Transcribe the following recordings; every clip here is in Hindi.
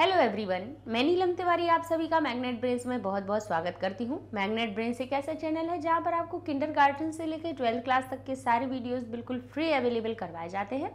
हेलो एवरीवन मैं नीलम तिवारी आप सभी का मैग्नेट ब्रेन्स में बहुत बहुत स्वागत करती हूँ मैग्नेट ब्रेन्स एक ऐसा चैनल है जहाँ पर आपको किंडर गार्डन से लेकर ट्वेल्थ क्लास तक के सारे वीडियोस बिल्कुल फ्री अवेलेबल करवाए जाते हैं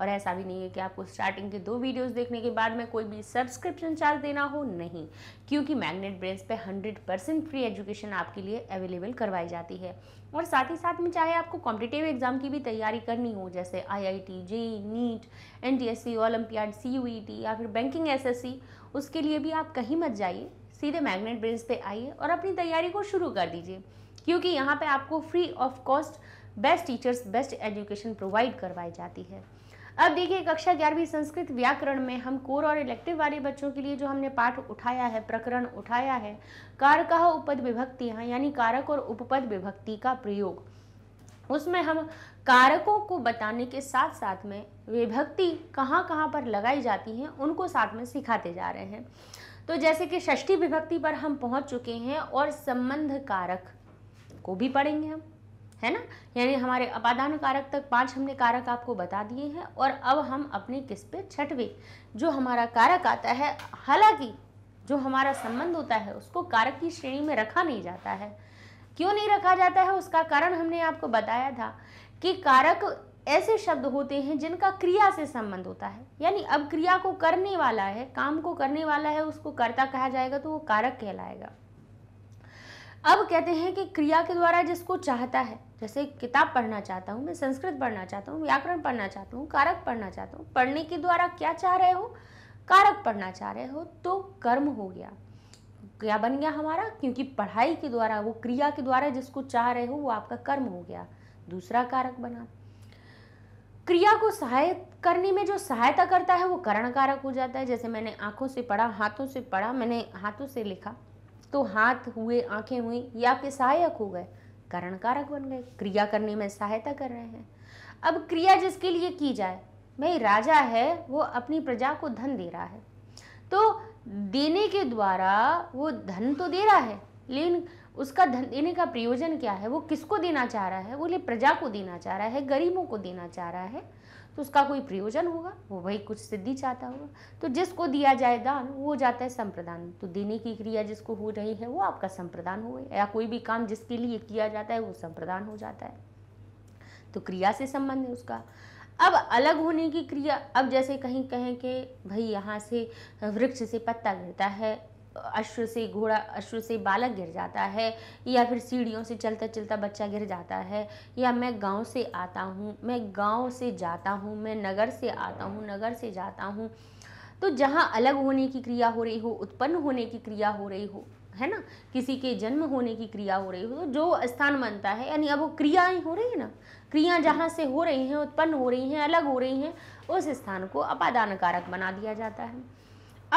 और ऐसा भी नहीं है कि आपको स्टार्टिंग के दो वीडियोस देखने के बाद में कोई भी सब्सक्रिप्शन चार्ज देना हो नहीं क्योंकि मैग्नेट ब्रेन्स पे हंड्रेड परसेंट फ्री एजुकेशन आपके लिए अवेलेबल करवाई जाती है और साथ ही साथ में चाहे आपको कॉम्पिटेटिव एग्ज़ाम की भी तैयारी करनी हो जैसे IIT, JEE NEET N T S C olympiad C या फिर बैंकिंग एसएससी उसके लिए भी आप कहीं मत जाइए सीधे मैग्नेट ब्रेंस पे आइए और अपनी तैयारी को शुरू कर दीजिए क्योंकि यहाँ पे आपको free of cost best teachers best education provide करवाई जाती है अब देखिए कक्षा ग्यारहवीं संस्कृत व्याकरण में हम कोर और इलेक्टिव वाले बच्चों के लिए जो हमने पाठ उठाया है प्रकरण उठाया है कारकह उपद विभक्ति हाँ, यानी कारक और उपपद विभक्ति का प्रयोग उसमें हम कारकों को बताने के साथ साथ में विभक्ति कहाँ कहाँ पर लगाई जाती हैं उनको साथ में सिखाते जा रहे हैं तो जैसे कि षष्ठी विभक्ति पर हम पहुँच चुके हैं और संबंध कारक को भी पढ़ेंगे हम है ना यानी हमारे अपादान कारक तक पांच हमने कारक आपको बता दिए हैं और अब हम अपने किस पे छठवे जो हमारा कारक आता है हालांकि जो हमारा संबंध होता है उसको कारक की श्रेणी में रखा नहीं जाता है क्यों नहीं रखा जाता है उसका कारण हमने आपको बताया था कि कारक ऐसे शब्द होते हैं जिनका क्रिया से संबंध होता है यानी अब क्रिया को करने वाला है काम को करने वाला है उसको कर्ता कहा जाएगा तो वो कारक कहलाएगा अब कहते हैं कि क्रिया के द्वारा जिसको चाहता है जैसे किताब पढ़ना चाहता हूँ मैं संस्कृत पढ़ना चाहता हूँ व्याकरण पढ़ना चाहता हूँ कारक पढ़ना चाहता हूँ पढ़ने के द्वारा क्या चाह रहे हो कारक पढ़ना चाह रहे हो तो कर्म हो गया क्या बन गया हमारा क्योंकि पढ़ाई के द्वारा वो क्रिया के द्वारा जिसको चाह रहे हो वो आपका कर्म हो गया दूसरा कारक बना क्रिया को सहायक करने में जो सहायता करता है वो करण कारक हो जाता है जैसे मैंने आंखों से पढ़ा हाथों से पढ़ा मैंने हाथों से लिखा तो हाथ हुए आंखें हुई ये आपके सहायक हो गए कारण कारक बन गए क्रिया करने में सहायता कर रहे हैं अब क्रिया जिसके लिए की जाए भाई राजा है वो अपनी प्रजा को धन दे रहा है तो देने के द्वारा वो धन तो दे रहा है लेकिन उसका धन देने का प्रयोजन क्या है वो किसको देना चाह रहा है वो ले प्रजा को देना चाह रहा है गरीबों को देना चाह रहा है तो उसका कोई प्रयोजन होगा वो वही कुछ सिद्धि चाहता होगा तो जिसको दिया जाए दान वो जाता है संप्रदान तो देने की क्रिया जिसको हो रही है वो आपका संप्रदान हो गया या कोई भी काम जिसके लिए किया जाता है वो संप्रदान हो जाता है तो क्रिया से संबंध है उसका अब अलग होने की क्रिया अब जैसे कहीं कहें कि भाई यहाँ से वृक्ष से पत्ता गिरता है अश्व से घोड़ा अश्रु से बालक गिर जाता है या फिर सीढ़ियों से चलता चलता बच्चा गिर जाता है या मैं गांव से आता हूँ मैं गांव से जाता हूँ मैं नगर से आता हूँ नगर से जाता हूँ तो जहाँ अलग होने की क्रिया हो रही हो उत्पन्न होने की क्रिया हो रही हो है ना किसी के जन्म होने की क्रिया हो रही हो तो जो स्थान बनता है यानी अब वो क्रियाएँ हो रही है ना क्रिया जहाँ से हो रही हैं उत्पन्न हो रही हैं अलग हो रही हैं उस स्थान को अपादान कारक बना दिया जाता है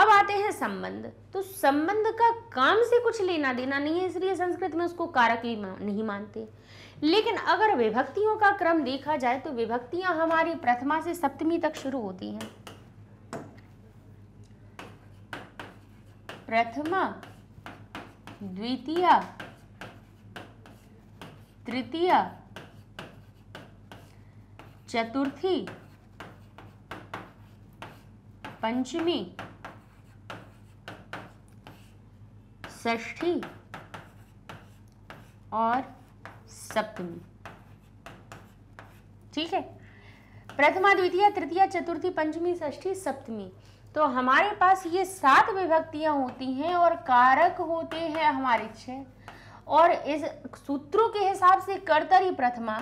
अब आते हैं संबंध तो संबंध का काम से कुछ लेना देना नहीं है इसलिए संस्कृत में उसको कारक भी नहीं मानते लेकिन अगर विभक्तियों का क्रम देखा जाए तो विभक्तियां हमारी प्रथमा से सप्तमी तक शुरू होती हैं प्रथमा द्वितीय तृतीय चतुर्थी पंचमी षष्ठी और सप्तमी ठीक है प्रथमा द्वितीय तृतीय चतुर्थी पंचमी षष्ठी सप्तमी तो हमारे पास ये सात विभक्तियां होती हैं और कारक होते हैं हमारे छह और इस सूत्रों के हिसाब से कर्तरी प्रथमा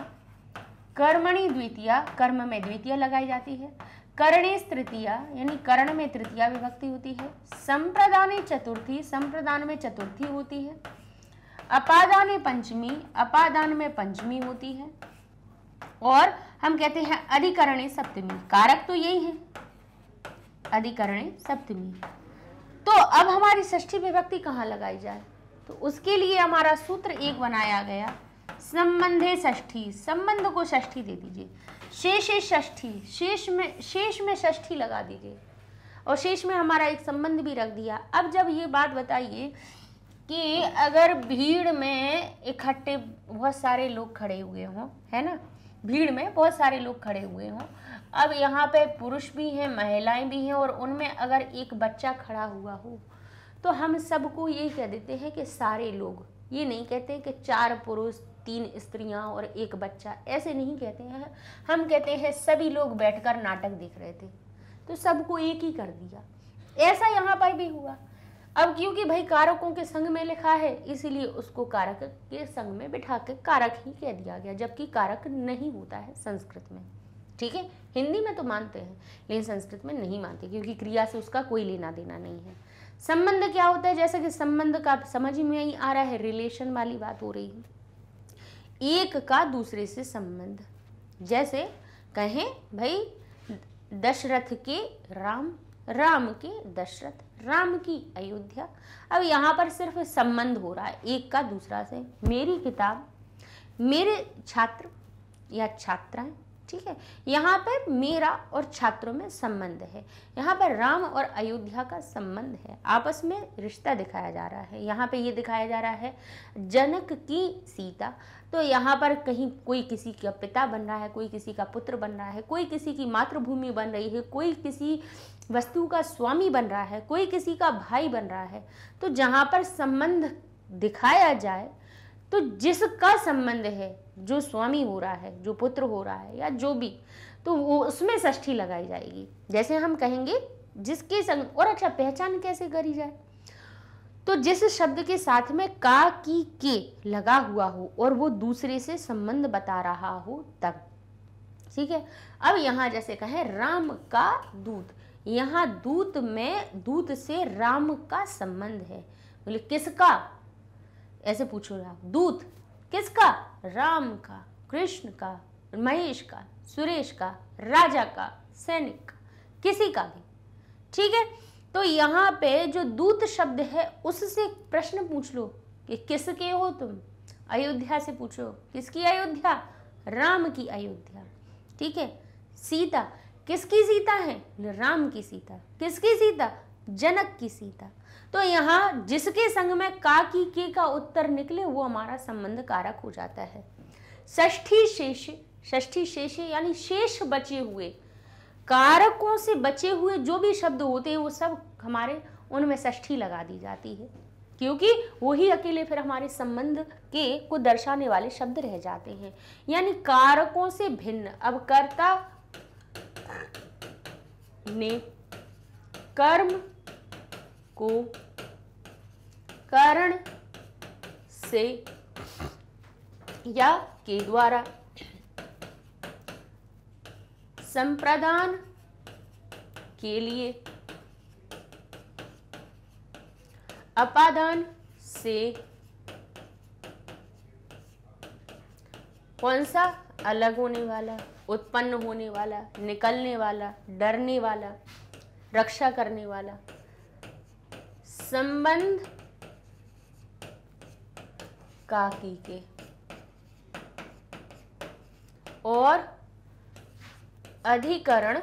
कर्मणी द्वितीय कर्म में द्वितीय लगाई जाती है कर्णेश तृतीया यानी कर्ण में तृतीया विभक्ति होती है संप्रदाने चतुर्थी संप्रदान में चतुर्थी होती है अपादान पंचमी अपादान में पंचमी होती है और हम कहते हैं अधिकरणे सप्तमी कारक तो यही है अधिकरणे सप्तमी तो अब हमारी षष्ठी विभक्ति कहाँ लगाई जाए तो उसके लिए हमारा सूत्र एक बनाया गया संबंधे षष्ठी संबंध को षष्ठी दे दीजिए शेषे षष्ठी शेष में शेष में षष्ठी लगा दीजिए और शेष में हमारा एक संबंध भी रख दिया अब जब ये बात बताइए कि अगर भीड़ में इकट्ठे बहुत सारे लोग खड़े हुए हों है ना भीड़ में बहुत सारे लोग खड़े हुए हों अब यहाँ पे पुरुष भी हैं महिलाएं भी हैं और उनमें अगर एक बच्चा खड़ा हुआ हो तो हम सबको ये कह देते हैं कि सारे लोग ये नहीं कहते कि चार पुरुष तीन स्त्रियां और एक बच्चा ऐसे नहीं कहते हैं हम कहते हैं सभी लोग बैठकर नाटक देख रहे थे तो सबको एक ही कर दिया ऐसा यहाँ पर भी हुआ अब क्योंकि भाई कारकों के संग में लिखा है इसीलिए उसको कारक के संग में बिठा के कारक ही कह दिया गया जबकि कारक नहीं होता है संस्कृत में ठीक है हिंदी में तो मानते हैं लेकिन संस्कृत में नहीं मानते क्योंकि क्रिया से उसका कोई लेना देना नहीं है संबंध क्या होता है जैसा कि संबंध का समझ में ही आ रहा है रिलेशन वाली बात हो रही है एक का दूसरे से संबंध जैसे कहें भाई दशरथ के राम राम के दशरथ राम की अयोध्या अब यहाँ पर सिर्फ संबंध हो रहा है एक का दूसरा से मेरी किताब मेरे छात्र या छात्राएं ठीक है यहाँ पर मेरा और छात्रों में संबंध है यहाँ पर राम और अयोध्या का संबंध है आपस में रिश्ता दिखाया जा रहा है यहाँ पे ये दिखाया जा रहा है जनक की सीता तो यहाँ पर कहीं कोई किसी का पिता बन रहा है कोई किसी का पुत्र बन रहा है कोई किसी की मातृभूमि बन रही है कोई किसी वस्तु का स्वामी बन रहा है कोई किसी का भाई बन रहा है तो जहाँ पर संबंध दिखाया जाए तो जिसका संबंध है जो स्वामी हो रहा है जो पुत्र हो रहा है या जो भी तो वो उसमें ष्ठी लगाई जाएगी जैसे हम कहेंगे जिसके संग और अच्छा पहचान कैसे करी जाए तो जिस शब्द के साथ में का की के लगा हुआ हो और वो दूसरे से संबंध बता रहा हो तब ठीक है अब यहां जैसे कहे राम का दूत यहां दूत में दूत से राम का संबंध है बोले किसका ऐसे पूछो आप दूत किसका राम का कृष्ण का महेश का सुरेश का राजा का सैनिक का किसी का भी ठीक है तो यहाँ पे जो दूत शब्द है उससे प्रश्न पूछ लो कि किसके हो तुम अयोध्या से पूछो किसकी अयोध्या राम की अयोध्या ठीक है सीता किसकी सीता है राम की सीता किसकी सीता जनक की सीता तो यहाँ जिसके संग में का की के का उत्तर निकले वो हमारा संबंध कारक हो जाता है षष्ठी शेष षष्ठी शेष यानी शेष बचे हुए कारकों से बचे हुए जो भी शब्द होते हैं वो सब हमारे उनमें षष्ठी लगा दी जाती है क्योंकि वही अकेले फिर हमारे संबंध के को दर्शाने वाले शब्द रह जाते हैं यानी कारकों से भिन्न अब कर्ता ने कर्म को कारण से या के द्वारा संप्रदान के लिए अपादान से कौन सा अलग होने वाला उत्पन्न होने वाला निकलने वाला डरने वाला रक्षा करने वाला संबंध काकी के और अधिकरण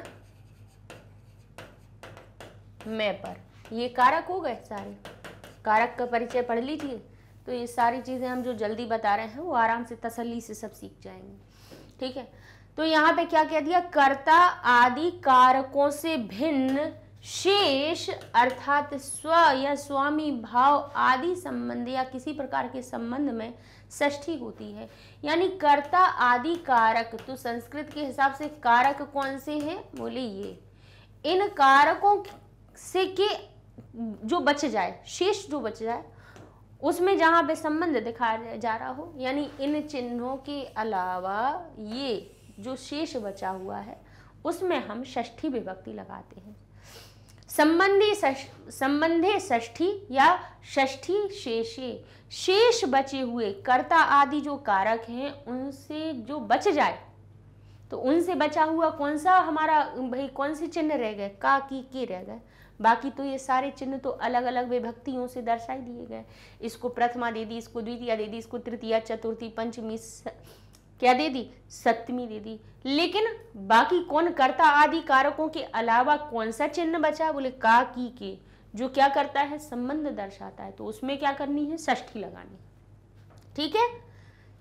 में पर ये कारक हो गए सारे कारक का परिचय पढ़ लीजिए तो ये सारी चीज़ें हम जो जल्दी बता रहे हैं वो आराम से तसल्ली से सब सीख जाएंगे ठीक है तो यहाँ पे क्या कह दिया कर्ता आदि कारकों से भिन्न शेष अर्थात स्व या स्वामी भाव आदि संबंध या किसी प्रकार के संबंध में ष्ठी होती है यानी कर्ता आदि कारक तो संस्कृत के हिसाब से कारक कौन से हैं बोले ये इन कारकों से के जो बच जाए शेष जो बच जाए उसमें जहाँ पे संबंध दिखाया जा रहा हो यानी इन चिन्हों के अलावा ये जो शेष बचा हुआ है उसमें हम षष्ठी विभक्ति लगाते हैं संबंधी संबंधे षष्ठी या षष्ठी शेषे शेष बचे हुए कर्ता आदि जो कारक हैं उनसे जो बच जाए तो उनसे बचा हुआ कौन सा हमारा भाई कौन से चिन्ह रह गए का की के रह गए बाकी तो ये सारे चिन्ह तो अलग अलग विभक्तियों से दर्शाई दिए गए इसको प्रथमा दे दी इसको द्वितीय दे दी इसको तृतीय चतुर्थी पंचमी क्या दे दी सप्तमी दे दी लेकिन बाकी कौन कर्ता आदि कारकों के अलावा कौन सा चिन्ह बचा बोले का की के जो क्या करता है संबंध दर्शाता है तो उसमें क्या करनी है षष्ठी लगानी ठीक है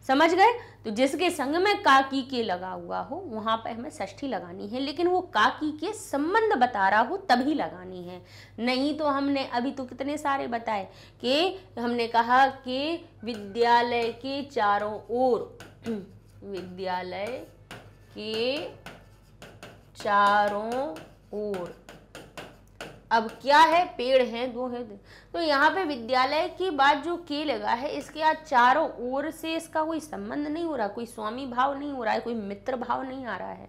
समझ गए तो जिसके संग में का के लगा हुआ हो वहां पर हमें षष्ठी लगानी है लेकिन वो काकी के संबंध बता रहा हो तभी लगानी है नहीं तो हमने अभी तो कितने सारे बताए कि हमने कहा कि विद्यालय के चारों ओर विद्यालय के चारों ओर अब क्या है पेड़ हैं दो है तो यहाँ पे विद्यालय की बात जो के लगा है इसके आज चारों ओर से इसका कोई संबंध नहीं हो रहा कोई स्वामी भाव नहीं हो रहा है कोई मित्र भाव नहीं आ रहा है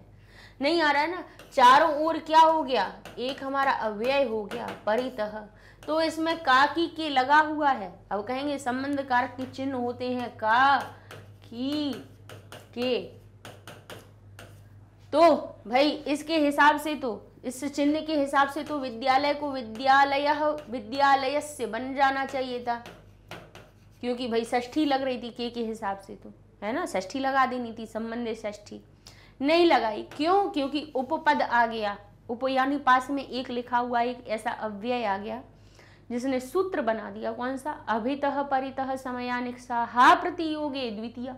नहीं आ रहा है ना चारों ओर क्या हो गया एक हमारा अव्यय हो गया परित तो इसमें का की के लगा हुआ है अब कहेंगे संबंध कारक के चिन्ह होते हैं का की के तो भाई इसके हिसाब से तो इस चिन्ह के हिसाब से तो विद्यालय को विद्यालय विद्यालय से बन जाना चाहिए था क्योंकि भाई ष्ठी लग रही थी के के हिसाब से तो है ना ष्ठी लगा देनी थी संबंधित ष्ठी नहीं लगाई क्यों क्योंकि उपपद आ गया उप यानी पास में एक लिखा हुआ एक ऐसा अव्यय आ गया जिसने सूत्र बना दिया कौन सा अभितः परितः समयानिक हा प्रतियोगे द्वितीय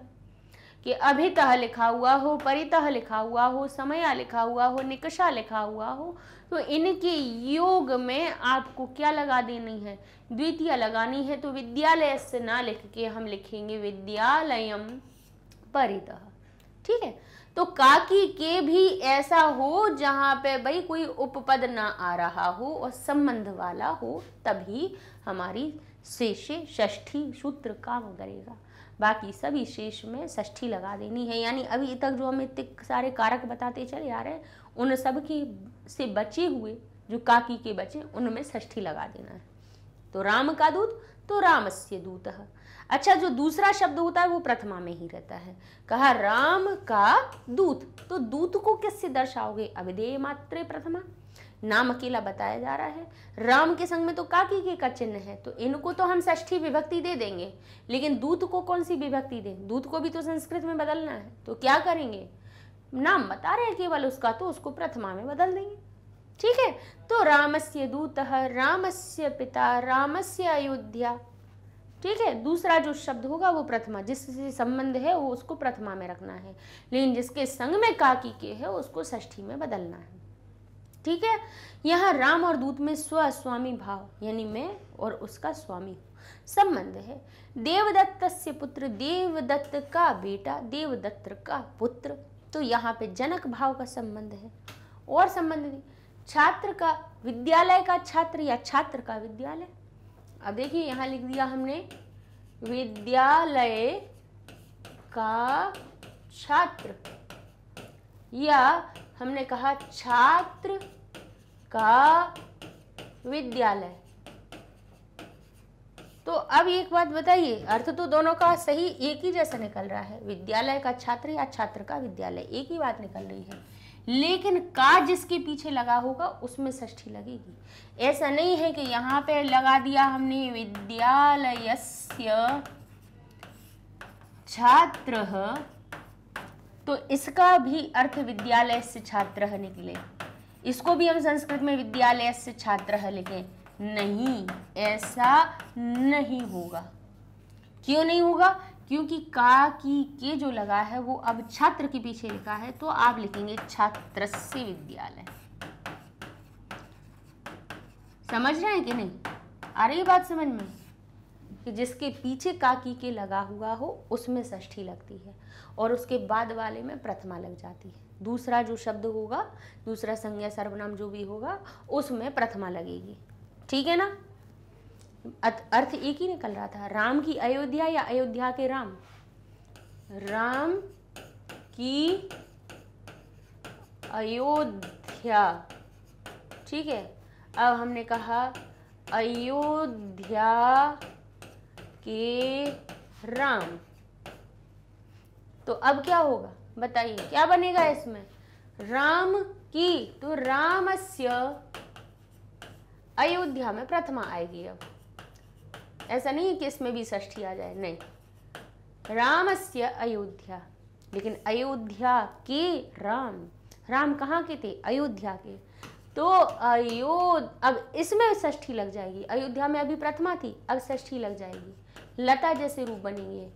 कि अभितः लिखा हुआ हो परितः लिखा हुआ हो समया लिखा हुआ हो निकषा लिखा हुआ हो तो इनके योग में आपको क्या लगा देनी है द्वितीय लगानी है तो विद्यालय से ना लिख के हम लिखेंगे विद्यालयम परितः ठीक है तो काकी के भी ऐसा हो जहाँ पे भाई कोई उपपद ना आ रहा हो और संबंध वाला हो तभी हमारी शेषे षष्ठी सूत्र काम करेगा बाकी सभी शेष में षष्ठी लगा देनी है यानी अभी तक जो हम इतने सारे कारक बताते चले आ रहे हैं उन सब की से बचे हुए जो काकी के बचे उनमें षष्ठी लगा देना है तो राम का दूत तो राम से दूत अच्छा जो दूसरा शब्द होता है वो प्रथमा में ही रहता है कहा राम का दूत तो दूत को किससे दर्शाओगे अविधेय मात्र प्रथमा नाम अकेला बताया जा रहा है राम के संग में तो काकी के का चिन्ह है तो इनको तो हम षष्ठी विभक्ति दे देंगे लेकिन दूत को कौन सी विभक्ति दें दूत को भी तो संस्कृत में बदलना है तो क्या करेंगे नाम बता रहे हैं केवल उसका तो उसको प्रथमा में बदल देंगे ठीक है तो रामस्य दूत रामस्य पिता रामस्य अयोध्या ठीक है दूसरा जो शब्द होगा वो प्रथमा जिससे संबंध है वो उसको प्रथमा में रखना है लेकिन जिसके संग में काकी के है उसको षष्ठी में बदलना है ठीक है यहाँ राम और दूत में स्व स्वामी भाव यानी मैं और उसका स्वामी संबंध है देवदत्त से पुत्र देवदत्त का बेटा देवदत्त का पुत्र तो यहाँ पे जनक भाव का संबंध है और संबंध छात्र का विद्यालय का छात्र या छात्र का विद्यालय अब देखिए यहाँ लिख दिया हमने विद्यालय का छात्र या हमने कहा छात्र का विद्यालय तो अब एक बात बताइए अर्थ तो दोनों का सही एक ही जैसा निकल रहा है विद्यालय का छात्र या छात्र का विद्यालय एक ही बात निकल रही है लेकिन का जिसके पीछे लगा होगा उसमें ष्ठी लगेगी ऐसा नहीं है कि यहाँ पे लगा दिया हमने विद्यालय छात्र तो इसका भी अर्थ विद्यालय से छात्र निकले इसको भी हम संस्कृत में विद्यालय से छात्र लिखे नहीं ऐसा नहीं होगा क्यों नहीं होगा क्योंकि का की के जो लगा है वो अब छात्र के पीछे लिखा है तो आप लिखेंगे छात्र से विद्यालय समझ रहे हैं कि नहीं आ रही बात समझ में कि जिसके पीछे काकी के लगा हुआ हो उसमें षष्ठी लगती है और उसके बाद वाले में प्रथमा लग जाती है दूसरा जो शब्द होगा दूसरा संज्ञा सर्वनाम जो भी होगा उसमें प्रथमा लगेगी ठीक है ना अर्थ एक ही निकल रहा था राम की अयोध्या या अयोध्या के राम राम की अयोध्या ठीक है अब हमने कहा अयोध्या के राम तो अब क्या होगा बताइए क्या बनेगा इसमें राम की तो रामस्य अयोध्या में प्रथमा आएगी अब ऐसा नहीं है कि इसमें भी षष्ठी आ जाए नहीं रामस्य अयोध्या लेकिन अयोध्या के राम राम कहाँ के थे अयोध्या के तो अयोध अब इसमें षष्ठी लग जाएगी अयोध्या में अभी प्रथमा थी अब षष्ठी लग जाएगी लता जैसे रूप बनेंगे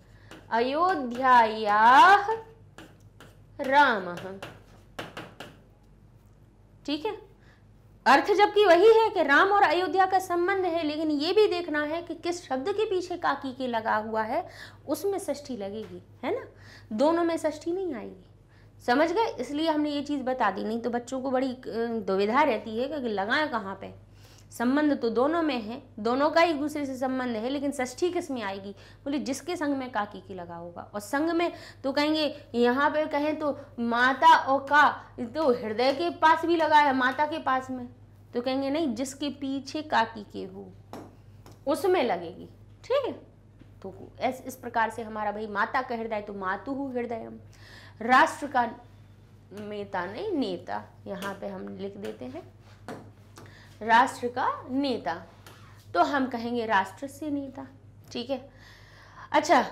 अयोध्यायाः रामः ठीक है अर्थ जबकि वही है कि राम और अयोध्या का संबंध है लेकिन ये भी देखना है कि किस शब्द के पीछे काकी के लगा हुआ है उसमें षष्ठी लगेगी है ना दोनों में षष्ठी नहीं आएगी समझ गए इसलिए हमने ये चीज़ बता दी नहीं तो बच्चों को बड़ी दुविधा रहती है कि लगाएं कहाँ पे संबंध तो दोनों में है दोनों का एक दूसरे से संबंध है लेकिन षष्ठी किस में आएगी बोले जिसके संग में काकी की लगा होगा और संग में तो कहेंगे यहाँ पर कहें तो माता और का तो हृदय के पास भी लगा है माता के पास में तो कहेंगे नहीं जिसके पीछे काकी के हो उसमें लगेगी ठीक है तो इस, इस प्रकार से हमारा भाई माता का हृदय तो मातु हूँ हृदय हम राष्ट्र का नेता नहीं नेता यहाँ पे हम लिख देते हैं राष्ट्र का नेता तो हम कहेंगे राष्ट्र से नेता ठीक है अच्छा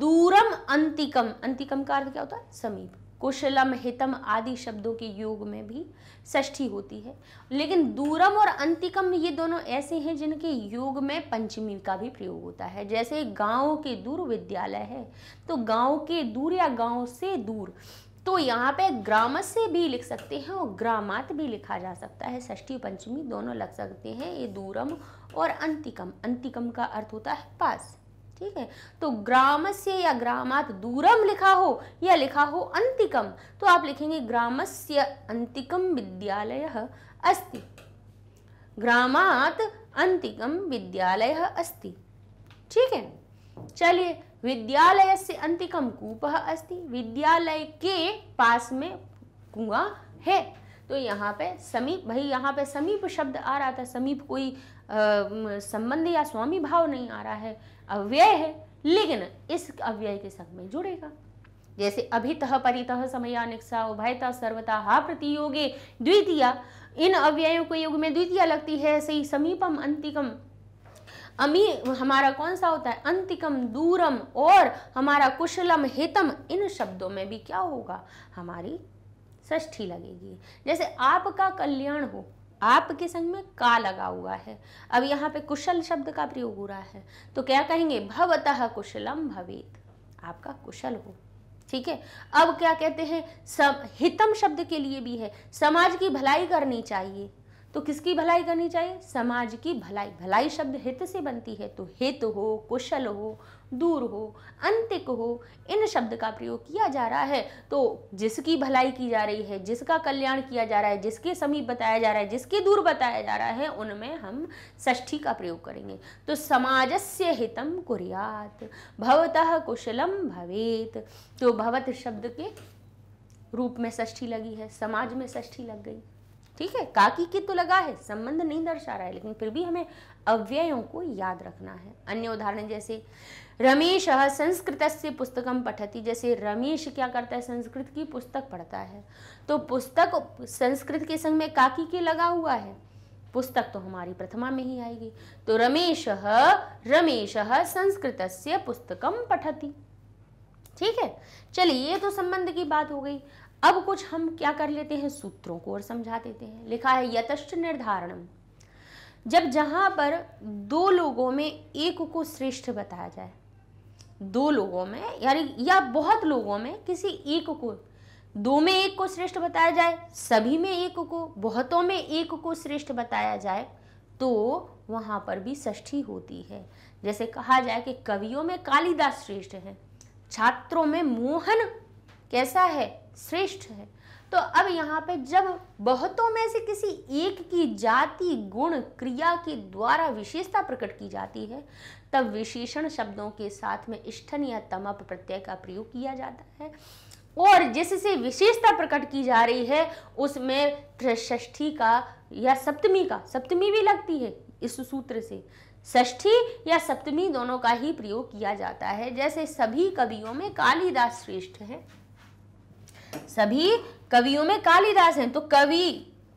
दूरम अंतिकम अंतिकम का अर्थ क्या होता है समीप कुशलम हितम आदि शब्दों के योग में भी षष्ठी होती है लेकिन दूरम और अंतिकम ये दोनों ऐसे हैं जिनके योग में पंचमी का भी प्रयोग होता है जैसे गाँव के दूर विद्यालय है तो गाँव के दूर या गाँव से दूर तो यहाँ पे ग्रामस से भी लिख सकते हैं और ग्रामात भी लिखा जा सकता है षष्ठी पंचमी दोनों लग सकते हैं ये दूरम और अंतिकम अंतिकम का अर्थ होता है पास ठीक है तो ग्रामस से या ग्रामात दूरम लिखा हो या लिखा हो अंतिकम तो आप लिखेंगे ग्रामस्य अंतिकम विद्यालय अस्ति ग्रामात अंतिकम विद्यालय अस्ति ठीक है चलिए विद्यालय से अंतिकम कूप अस्ति विद्यालय के पास में कुआ है तो यहाँ पे समीप भाई यहाँ पे समीप शब्द आ रहा था समीप कोई संबंध या स्वामी भाव नहीं आ रहा है अव्यय है लेकिन इस अव्यय के संग में जुड़ेगा जैसे अभितः परितः समय उभयता सर्वता हा प्रतियोगे द्वितीय इन अव्ययों के युग में द्वितीय लगती है ऐसे ही समीपम अंतिकम अमी हमारा कौन सा होता है अंतिकम दूरम और हमारा कुशलम हितम इन शब्दों में भी क्या होगा हमारी ष्ठी लगेगी जैसे आपका कल्याण हो आप के संग में का लगा हुआ है अब यहाँ पे कुशल शब्द का प्रयोग हो रहा है तो क्या कहेंगे भवतः कुशलम भवेत आपका कुशल हो ठीक है अब क्या कहते हैं सब हितम शब्द के लिए भी है समाज की भलाई करनी चाहिए तो किसकी भलाई करनी चाहिए समाज की भलाई भलाई शब्द हित से बनती है तो हित हो कुशल हो दूर हो अंतिक हो इन शब्द का प्रयोग किया जा रहा है तो जिसकी भलाई की जा रही है जिसका कल्याण किया जा रहा है जिसके समीप बताया जा रहा है जिसके दूर बताया जा रहा है उनमें हम षष्ठी का प्रयोग करेंगे तो समाजस्य हितम कुरियात भवतः कुशलम भवेत तो भवत शब्द के रूप में षष्ठी लगी है समाज में षष्ठी लग गई ठीक है काकी की तो लगा है संबंध नहीं दर्शा रहा है लेकिन फिर भी हमें अव्ययों को याद रखना है अन्य उदाहरण जैसे रमेश संस्कृत से पुस्तकम पठती जैसे रमेश क्या करता है संस्कृत की पुस्तक पढ़ता है तो पुस्तक संस्कृत के संग में काकी के लगा हुआ है पुस्तक तो हमारी प्रथमा में ही आएगी तो रमेश रमेश संस्कृत से पुस्तकम पठती ठीक है चलिए ये तो संबंध की बात हो गई अब कुछ हम क्या कर लेते हैं सूत्रों को और समझा देते हैं लिखा है यथष्ट निर्धारणम जब जहां पर दो लोगों में एक को श्रेष्ठ बताया जाए दो लोगों में यानी या बहुत लोगों में किसी एक को दो में एक को श्रेष्ठ बताया जाए सभी में एक को बहुतों में एक को श्रेष्ठ बताया जाए तो वहां पर भी ष्ठी होती है जैसे कहा जाए कि कवियों में कालिदास श्रेष्ठ है छात्रों में मोहन कैसा है श्रेष्ठ है तो अब यहाँ पे जब बहुतों में से किसी एक की जाति गुण क्रिया के द्वारा विशेषता प्रकट की जाती है तब विशेषण शब्दों के साथ में इष्ठन या तमप प्रत्यय का प्रयोग किया जाता है और जिससे विशेषता प्रकट की जा रही है उसमें त्रिष्ठी का या सप्तमी का सप्तमी भी लगती है इस सूत्र से ष्ठी या सप्तमी दोनों का ही प्रयोग किया जाता है जैसे सभी कवियों में कालिदास श्रेष्ठ है सभी कवियों में कालिदास हैं तो कवि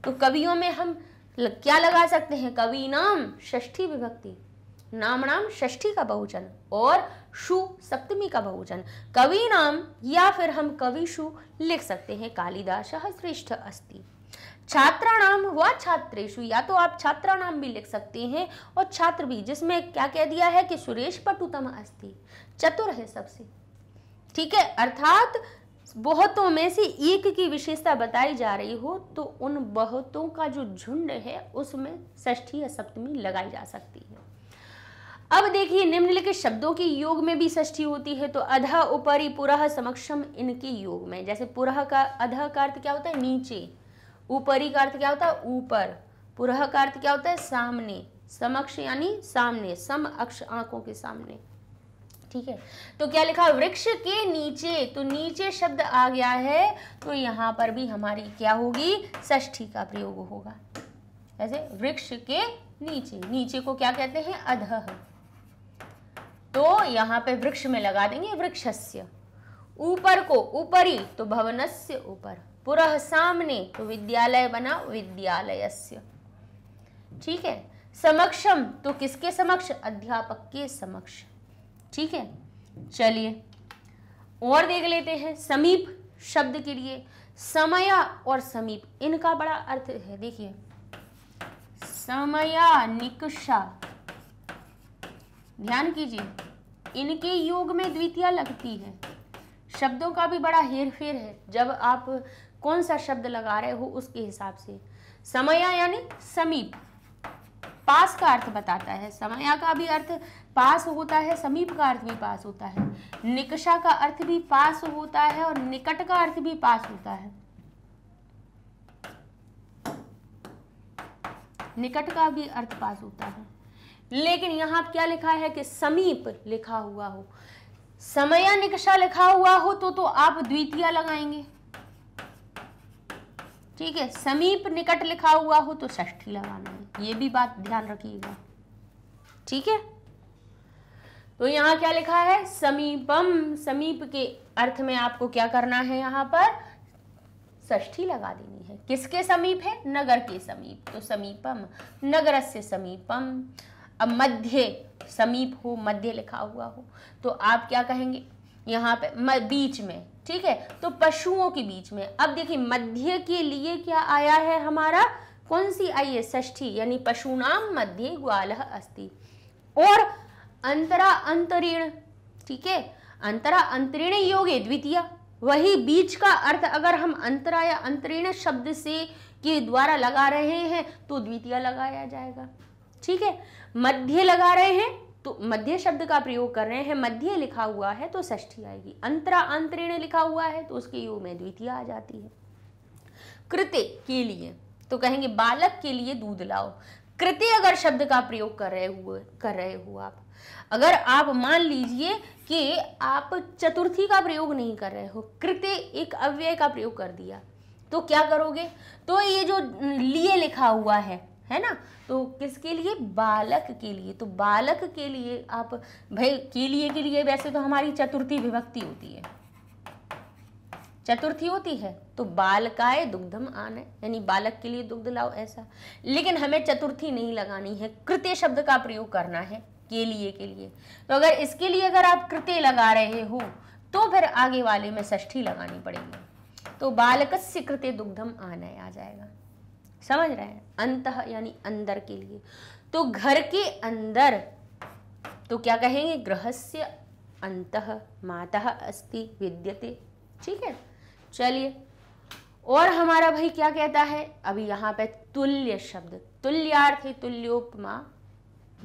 तो कवियों में हम क्या लगा सकते हैं कवि नाम षष्ठी विभक्ति नाम नाम षष्ठी का बहुचन और शु सप्तमी का बहुचन कवि नाम या फिर हम कवि शु लिख सकते हैं कालिदास श्रेष्ठ अस्ति छात्राणाम हुआ छात्रेशु या तो आप छात्राणाम भी लिख सकते हैं और छात्र भी जिसमें क्या कह दिया है कि सुरेश पटुतम अस्ति चतुर है सबसे ठीक है अर्थात बहुतों में से एक की विशेषता बताई जा रही हो तो उन बहुतों का जो झुंड है उसमें षष्ठी या सप्तमी लगाई जा सकती है अब देखिए निम्नलिखित शब्दों के योग में भी षष्ठी होती है तो अधा उपरी पुरह समक्षम इनके योग में जैसे पुरह का अध का अर्थ क्या होता है नीचे ऊपरी का अर्थ क्या होता है ऊपर पुरह का अर्थ क्या होता है सामने समक्ष यानी सामने सम अक्ष आंखों के सामने ठीक है तो क्या लिखा वृक्ष के नीचे तो नीचे शब्द आ गया है तो यहाँ पर भी हमारी क्या होगी ष्ठी का प्रयोग होगा ऐसे वृक्ष के नीचे नीचे को क्या कहते हैं अधह तो यहाँ पे वृक्ष में लगा देंगे वृक्षस्य ऊपर को ऊपरी तो भवनस्य ऊपर पुरह सामने तो विद्यालय बना विद्यालयस्य ठीक है समक्षम तो किसके समक्ष अध्यापक के समक्ष ठीक है चलिए और देख लेते हैं समीप शब्द के लिए समया और समीप इनका बड़ा अर्थ है देखिए समया निकषा ध्यान कीजिए इनके योग में द्वितीय लगती है शब्दों का भी बड़ा हेर फेर है जब आप कौन सा शब्द लगा रहे हो उसके हिसाब से समया यानी समीप पास का अर्थ बताता है समया का भी अर्थ पास होता है समीप का अर्थ भी पास होता है निकषा का अर्थ भी पास होता है और निकट का अर्थ भी पास होता है निकट का भी अर्थ पास होता है लेकिन यहाँ क्या लिखा है कि समीप लिखा हुआ हो समया निकषा लिखा हुआ हो तो तो आप द्वितीय लगाएंगे ठीक है समीप निकट लिखा हुआ हो तो षष्ठी लगाना है ये भी बात ध्यान रखिएगा ठीक है तो यहाँ क्या लिखा है समीपम समीप के अर्थ में आपको क्या करना है यहाँ पर ष्ठी लगा देनी है किसके समीप है नगर के समीप तो समीपम नगर से समीपम अब मध्य समीप हो मध्य लिखा हुआ हो तो आप क्या कहेंगे यहाँ पे बीच में ठीक है तो पशुओं के बीच में अब देखिए मध्य के लिए क्या आया है हमारा कौन सी आई है ष्ठी यानी पशुनाम मध्य ग्वाल अस्थि और अंतरा अंतरीण ठीक है अंतरा अंतरीण है द्वितीय वही बीच का अर्थ अगर हम अंतरा या अंतरीण शब्द से के द्वारा लगा रहे हैं तो द्वितीय लगाया जाएगा ठीक है मध्य लगा रहे हैं तो मध्य शब्द का प्रयोग कर रहे हैं मध्य लिखा हुआ है तो षष्ठी आएगी अंतरा अंतरेण लिखा हुआ है तो उसके यू में द्वितीय आ जाती है कृत्य के लिए तो कहेंगे बालक के लिए दूध लाओ कृत्य अगर शब्द का प्रयोग कर रहे हुए कर रहे हो आप अगर आप मान लीजिए कि आप चतुर्थी का प्रयोग नहीं कर रहे हो कृत्य एक अव्यय का प्रयोग कर दिया तो क्या करोगे तो ये जो लिए लिखा हुआ है है ना तो किसके लिए बालक के लिए तो बालक के लिए आप भाई के लिए के लिए वैसे तो हमारी चतुर्थी विभक्ति होती है चतुर्थी होती है तो बालकाय दुग्धम आन यानी बालक के लिए दुग्ध लाओ ऐसा लेकिन हमें चतुर्थी नहीं लगानी है कृत्य शब्द का प्रयोग करना है के लिए के लिए तो अगर इसके लिए अगर आप कृत्य लगा रहे हो तो फिर आगे वाले में षष्ठी लगानी पड़ेगी तो बालकस्य कृत्य दुग्धम आना आ जाएगा समझ रहे हैं अंत यानी अंदर के लिए तो घर के अंदर तो क्या कहेंगे ग्रहस्य अंत माता अस्ति विद्यते ठीक है चलिए और हमारा भाई क्या कहता है अभी यहाँ पे तुल्य शब्द तुल्यार्थ तुल्योपमा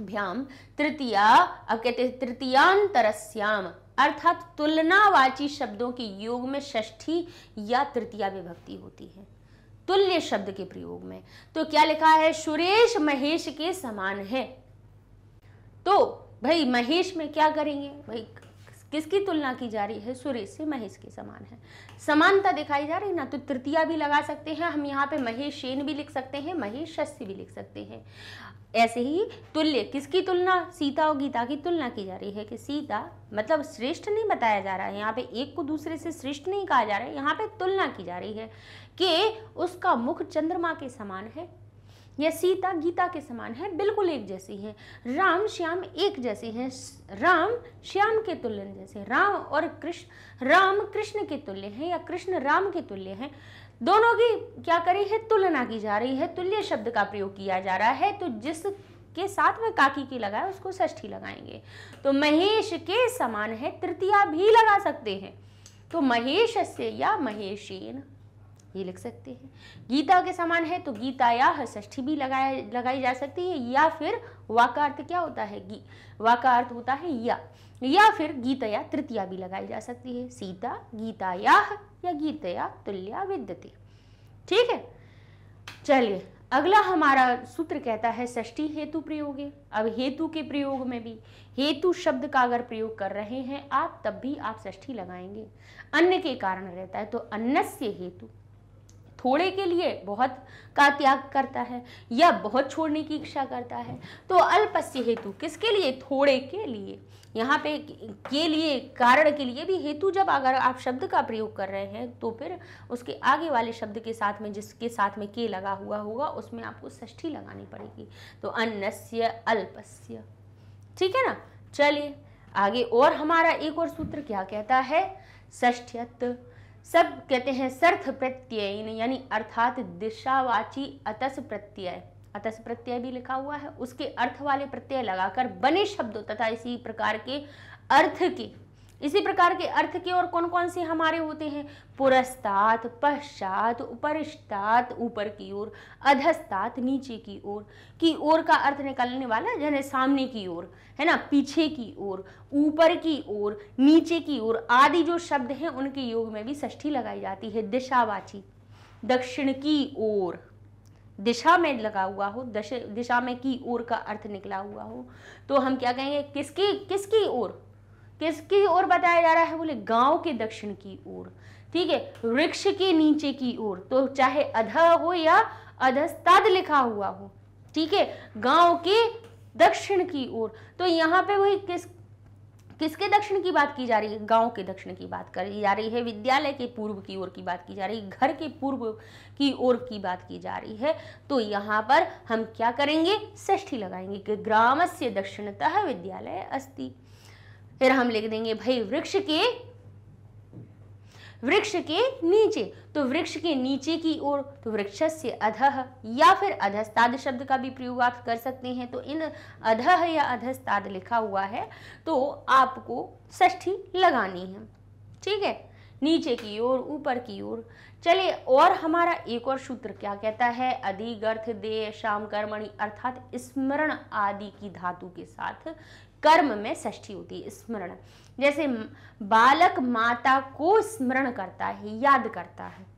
भ्याम तृतीया अब कहते हैं तृतीयांतरस्याम अर्थात तुलनावाची शब्दों के योग में षष्ठी या तृतीया विभक्ति होती है तुल्य शब्द के प्रयोग में तो क्या लिखा है सुरेश महेश के समान है तो भाई महेश में क्या करेंगे भाई किसकी तुलना की जा रही है सुरेश से महेश के समान है समानता दिखाई जा रही ना तो तृतीया भी लगा सकते हैं हम यहाँ पे महेश शेन भी लिख सकते हैं महेश शस्य भी लिख सकते हैं ऐसे ही तुल्य किसकी तुलना सीता और गीता की तुलना की जा रही है कि सीता मतलब श्रेष्ठ नहीं बताया जा रहा है यहाँ पे एक को दूसरे से श्रेष्ठ नहीं कहा जा रहा है यहाँ पे तुलना की जा रही है कि उसका मुख चंद्रमा के समान है या सीता गीता के समान है बिल्कुल एक जैसी है राम श्याम एक जैसे हैं राम श्याम के तुल्य जैसे राम और कृष्ण राम कृष्ण के तुल्य हैं या कृष्ण राम के तुल्य हैं दोनों की क्या करी है तुलना की जा रही है तुल्य शब्द का प्रयोग किया जा रहा है तो जिस के साथ में काकी की लगाए उसको ष्ठी लगाएंगे तो महेश के समान है तृतीया भी लगा सकते हैं तो महेश से या महेशीन ये लिख सकते हैं गीता के समान है तो गीता या ष्ठी भी लगाया लगाई जा सकती है या फिर वा अर्थ क्या होता है गी अर्थ होता है या या फिर गीतया तृतीया भी लगाई जा सकती है सीता गीताया या गीतया तुल्या विद्यते ठीक है चलिए अगला हमारा सूत्र कहता है षष्ठी हेतु प्रयोग अब हेतु के प्रयोग में भी हेतु शब्द का अगर प्रयोग कर रहे हैं आप तब भी आप षष्ठी लगाएंगे अन्य के कारण रहता है तो अन्न से हेतु थोड़े के लिए बहुत का त्याग करता है या बहुत छोड़ने की इच्छा करता है तो अल्पस्य हेतु किसके लिए थोड़े के लिए यहाँ पे के लिए कारण के लिए भी हेतु जब अगर आप शब्द का प्रयोग कर रहे हैं तो फिर उसके आगे वाले शब्द के साथ में जिसके साथ में के लगा हुआ होगा उसमें आपको षष्ठी लगानी पड़ेगी तो अन्य अल्पस्य ठीक है ना चलिए आगे और हमारा एक और सूत्र क्या कहता है ष्ठ्यत्व सब कहते हैं सर्थ प्रत्यय यानी अर्थात दिशावाची अतस प्रत्यय अतस प्रत्यय भी लिखा हुआ है उसके अर्थ वाले प्रत्यय लगाकर बने शब्दों तथा इसी प्रकार के अर्थ के इसी प्रकार के अर्थ के और कौन कौन से हमारे होते हैं पुरस्तात पश्चात उपरिष्टात ऊपर की ओर अधस्तात नीचे की ओर की ओर का अर्थ निकालने वाला यानी सामने की ओर है ना पीछे की ओर ऊपर की ओर नीचे की ओर आदि जो शब्द हैं उनके योग में भी षष्ठी लगाई जाती है दिशावाची दक्षिण की ओर दिशा में लगा हुआ हो दश दिशा में की ओर का अर्थ निकला हुआ हो तो हम क्या कहेंगे किसकी किसकी ओर किसकी ओर बताया जा रहा है बोले गांव के दक्षिण की ओर ठीक है वृक्ष के नीचे की ओर तो चाहे अध हो या अधस्ताद लिखा हुआ हो ठीक है गांव के दक्षिण की ओर तो यहाँ पे वही किस किसके दक्षिण की बात की जा रही है गांव के दक्षिण की बात करी जा रही है विद्यालय के पूर्व की ओर की बात की जा रही है घर के पूर्व की ओर की बात की जा रही है तो यहाँ पर हम क्या करेंगे ष्ठी लगाएंगे कि ग्राम से दक्षिणतः विद्यालय अस्ति फिर हम लिख देंगे भाई वृक्ष के वृक्ष के नीचे तो वृक्ष के नीचे की ओर तो वृक्ष से अधह या फिर अधस्ताद शब्द का भी प्रयोग आप कर सकते हैं तो इन अधह या अधस्ताद लिखा हुआ है तो आपको ष्ठी लगानी है ठीक है नीचे की ओर ऊपर की ओर चले और हमारा एक और सूत्र क्या कहता है अधिगर्थ दे शाम कर्मणि अर्थात स्मरण आदि की धातु के साथ कर्म में षष्ठी होती है स्मरण जैसे बालक माता को स्मरण करता है याद करता है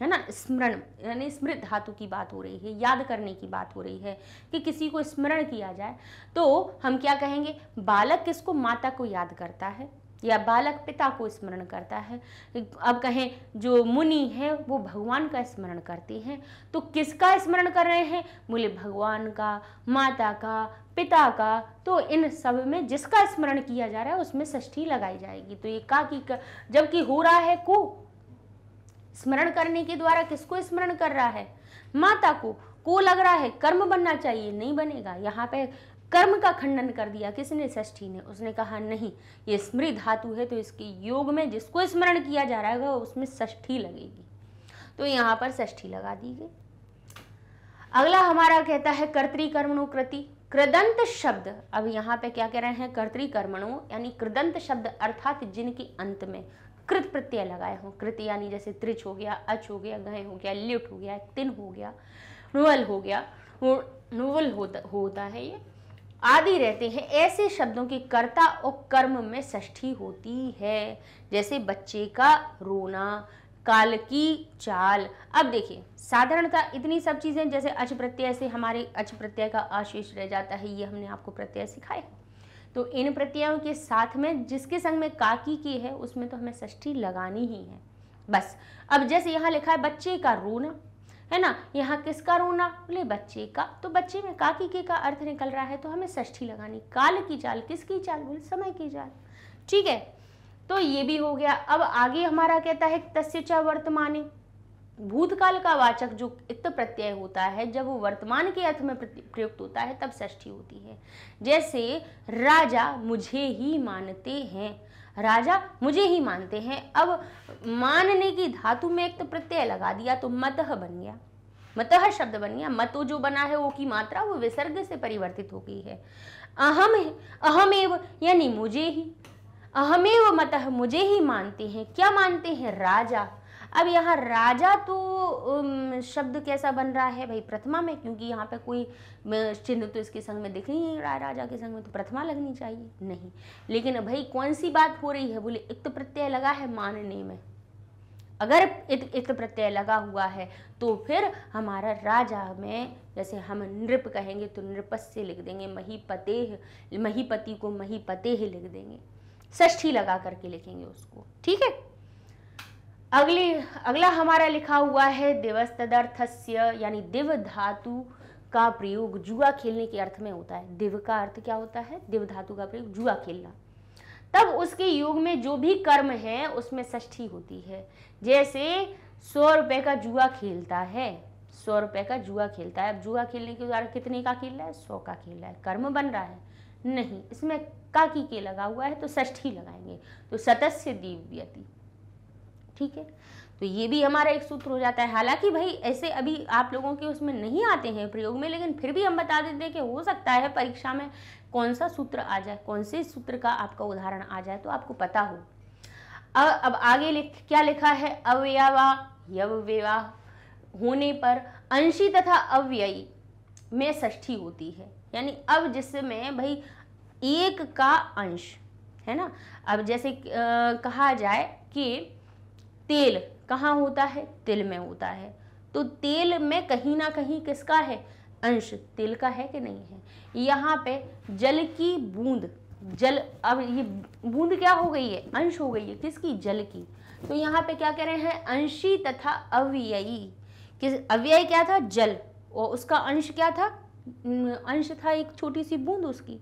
है ना स्मरण यानी स्मृत धातु की बात हो रही है याद करने की बात हो रही है कि किसी को स्मरण किया जाए तो हम क्या कहेंगे बालक किसको माता को याद करता है या बालक पिता को स्मरण करता है अब कहें जो मुनि है वो भगवान का स्मरण करते हैं तो किसका स्मरण कर रहे हैं बोले भगवान का माता का पिता का तो इन सब में जिसका स्मरण किया जा रहा है उसमें षष्ठी लगाई जाएगी तो ये का की जबकि हो रहा है को स्मरण करने के द्वारा किसको स्मरण कर रहा है माता को को लग रहा है कर्म बनना चाहिए नहीं बनेगा यहाँ पे कर्म का खंडन कर दिया किसने षष्ठी ने उसने कहा नहीं ये स्मृत धातु है तो इसके योग में जिसको स्मरण किया जा रहा है उसमें षष्ठी लगेगी तो यहाँ पर षष्ठी लगा दी गई अगला हमारा कहता है कृति कृदंत शब्द अब यहाँ पे क्या कह रहे हैं कर्मणु यानी कृदंत शब्द अर्थात जिनके अंत में कृत प्रत्यय लगाए हों कृत यानी जैसे त्रिच हो गया अच हो गया गय हो गया ल्युट हो गया तिन हो गया नुवल हो गया नुवल होता होता है ये आदि रहते हैं ऐसे शब्दों के कर्ता और कर्म में षष्ठी होती है जैसे बच्चे का रोना काल की चाल अब देखिए साधारणता इतनी सब चीज़ें जैसे अच प्रत्यय से हमारे अच प्रत्यय का आशीष रह जाता है ये हमने आपको प्रत्यय सिखाए तो इन प्रत्ययों के साथ में जिसके संग में काकी की है उसमें तो हमें षष्ठी लगानी ही है बस अब जैसे यहाँ लिखा है बच्चे का रोना है ना यहाँ किसका रोना बोले बच्चे का तो बच्चे में काकी के का अर्थ निकल रहा है तो हमें ष्ठी लगानी काल की चाल किसकी चाल बोले समय की चाल ठीक है तो ये भी हो गया अब आगे हमारा कहता है तस्चा वर्तमान भूतकाल का वाचक जो इत प्रत्यय होता है जब वो वर्तमान के अर्थ में प्रयुक्त होता है तब ष्ठी होती है जैसे राजा मुझे ही मानते हैं राजा मुझे ही मानते हैं अब मानने की धातु में एक तो प्रत्यय लगा दिया तो मतह बन गया मतह शब्द बन गया मतो जो बना है वो की मात्रा वो विसर्ग से परिवर्तित हो गई है अहम है अहमेव यानी मुझे ही अहमेव मतह मुझे ही मानते हैं क्या मानते हैं राजा अब यहाँ राजा तो शब्द कैसा बन रहा है भाई प्रथमा में क्योंकि यहाँ पे कोई चिन्ह तो इसके संग में दिख नहीं रहा राजा के संग में तो प्रथमा लगनी चाहिए नहीं लेकिन भाई कौन सी बात हो रही है बोले इक्त तो प्रत्यय लगा है मानने में अगर इक्त तो प्रत्यय लगा हुआ है तो फिर हमारा राजा में जैसे हम नृप कहेंगे तो नृपस्य लिख देंगे महीपतेह महीपति को महीपतेह लिख देंगे ष्ठी लगा करके लिखेंगे उसको ठीक है अगली अगला हमारा लिखा हुआ है दिवस तदर्थस्य यानी दिव धातु का प्रयोग जुआ खेलने के अर्थ में होता है दिव का अर्थ क्या होता है दिव धातु का प्रयोग जुआ खेलना तब उसके योग में जो भी कर्म है उसमें षष्ठी होती है जैसे सौ रुपए का जुआ खेलता है सौ रुपए का जुआ खेलता है अब जुआ खेलने के द्वारा कितने का खेल रहा है सौ का खेल रहा है कर्म बन रहा है नहीं इसमें काकी के लगा हुआ है तो षष्ठी लगाएंगे तो सतस्य दिव्यति ठीक है तो ये भी हमारा एक सूत्र हो जाता है हालांकि भाई ऐसे अभी आप लोगों के उसमें नहीं आते हैं प्रयोग में लेकिन फिर भी हम बता देते हैं कि हो सकता है परीक्षा में कौन सा सूत्र आ जाए कौन से सूत्र का आपका उदाहरण आ जाए तो आपको पता हो अब, अब आगे लिख क्या लिखा है अवयवा यवविवाह होने पर अंशी तथा अव्ययी में ष्ठी होती है यानी अब जिसमें भाई एक का अंश है ना अब जैसे कहा जाए कि तेल कहाँ होता है तिल में होता है तो तेल में कहीं ना कहीं किसका है अंश तिल का है कि नहीं है यहाँ पे जल की बूंद जल अब ये बूंद क्या हो गई है अंश हो गई है किसकी जल की तो यहाँ पे क्या कह रहे हैं अंशी तथा अव्ययी किस अव्यय क्या था जल और उसका अंश क्या था अंश था एक छोटी सी बूंद उसकी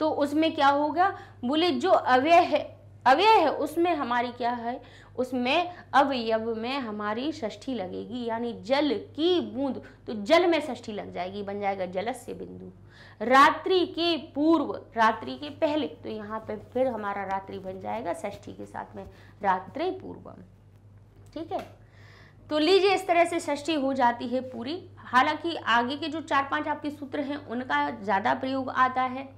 तो उसमें क्या होगा बोले जो अव्यय है अव्यय है उसमें हमारी क्या है उसमें अवयव में हमारी षष्ठी लगेगी यानी जल की बूंद तो जल में षष्ठी लग जाएगी बन जाएगा जलस्य बिंदु रात्रि के पूर्व रात्रि के पहले तो यहाँ पे फिर हमारा रात्रि बन जाएगा षष्ठी के साथ में रात्रि पूर्वम ठीक है तो लीजिए इस तरह से षष्ठी हो जाती है पूरी हालांकि आगे के जो चार पांच आपके सूत्र हैं उनका ज़्यादा प्रयोग आता है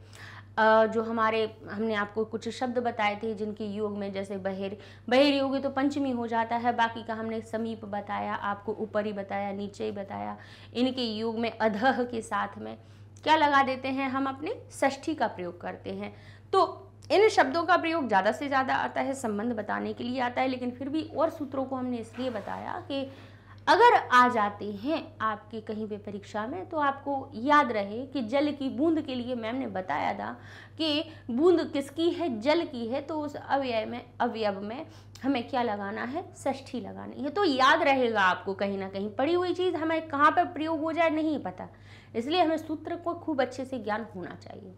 जो हमारे हमने आपको कुछ शब्द बताए थे जिनकी योग में जैसे बहिर बहिर योगी तो पंचमी हो जाता है बाकी का हमने समीप बताया आपको ऊपर ही बताया नीचे ही बताया इनके योग में अधह के साथ में क्या लगा देते हैं हम अपने षष्ठी का प्रयोग करते हैं तो इन शब्दों का प्रयोग ज़्यादा से ज़्यादा आता है संबंध बताने के लिए आता है लेकिन फिर भी और सूत्रों को हमने इसलिए बताया कि अगर आ जाते हैं आपके कहीं पे परीक्षा में तो आपको याद रहे कि जल की बूंद के लिए मैम ने बताया था कि बूंद किसकी है जल की है तो उस अवयव में अवयव में हमें क्या लगाना है षष्ठी लगानी है तो याद रहेगा आपको कहीं ना कहीं पड़ी हुई चीज़ हमें कहाँ पर प्रयोग हो जाए नहीं पता इसलिए हमें सूत्र को खूब अच्छे से ज्ञान होना चाहिए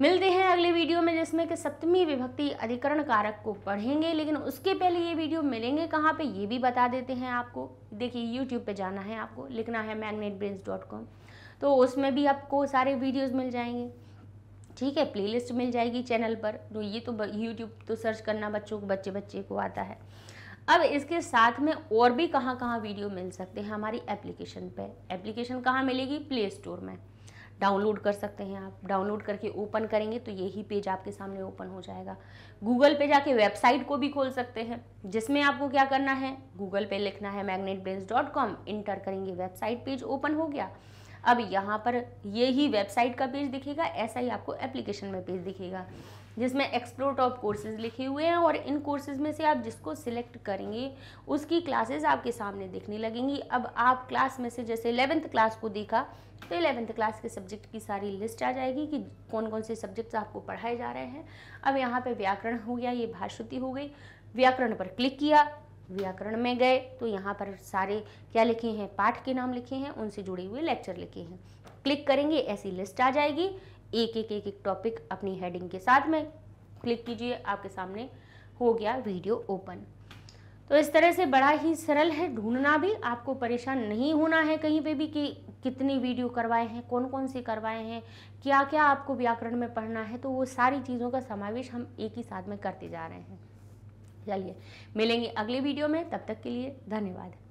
मिलते हैं अगले वीडियो में जिसमें कि सप्तमी विभक्ति अधिकरण कारक को पढ़ेंगे लेकिन उसके पहले ये वीडियो मिलेंगे कहाँ पे ये भी बता देते हैं आपको देखिए यूट्यूब पे जाना है आपको लिखना है मैग्नेट तो उसमें भी आपको सारे वीडियोज़ मिल जाएंगे ठीक है प्लेलिस्ट मिल जाएगी चैनल पर तो ये तो यूट्यूब तो सर्च करना बच्चों को बच्चे बच्चे को आता है अब इसके साथ में और भी कहाँ कहाँ वीडियो मिल सकते हैं हमारी एप्लीकेशन पे एप्लीकेशन कहाँ मिलेगी प्ले स्टोर में डाउनलोड कर सकते हैं आप डाउनलोड करके ओपन करेंगे तो यही पेज आपके सामने ओपन हो जाएगा गूगल पे जाके वेबसाइट को भी खोल सकते हैं जिसमें आपको क्या करना है गूगल पे लिखना है Magnet Base dot com enter करेंगे वेबसाइट पेज ओपन हो गया अब यहाँ पर यही वेबसाइट का पेज दिखेगा ऐसा ही आपको एप्लीकेशन में पेज दिखेगा जिसमें एक्सप्लोर टॉप कोर्सेज लिखे हुए हैं और इन कोर्सेज में से आप जिसको सिलेक्ट करेंगे उसकी क्लासेस आपके सामने दिखने लगेंगी अब आप क्लास में से जैसे इलेवेंथ क्लास को देखा तो इलेवेंथ क्लास के सब्जेक्ट की सारी लिस्ट आ जाएगी कि कौन कौन से सब्जेक्ट्स आपको पढ़ाए जा रहे हैं अब यहाँ पर व्याकरण हो गया ये भाषुति हो गई व्याकरण पर क्लिक किया व्याकरण में गए तो यहाँ पर सारे क्या लिखे हैं पाठ के नाम लिखे हैं उनसे जुड़े हुए लेक्चर लिखे हैं क्लिक करेंगे ऐसी लिस्ट आ जाएगी एक एक एक एक टॉपिक अपनी हेडिंग के साथ में क्लिक कीजिए आपके सामने हो गया वीडियो ओपन तो इस तरह से बड़ा ही सरल है ढूंढना भी आपको परेशान नहीं होना है कहीं पे भी कि कितनी वीडियो करवाए हैं कौन कौन सी करवाए हैं क्या क्या आपको व्याकरण में पढ़ना है तो वो सारी चीज़ों का समावेश हम एक ही साथ में करते जा रहे हैं चलिए मिलेंगे अगले वीडियो में तब तक के लिए धन्यवाद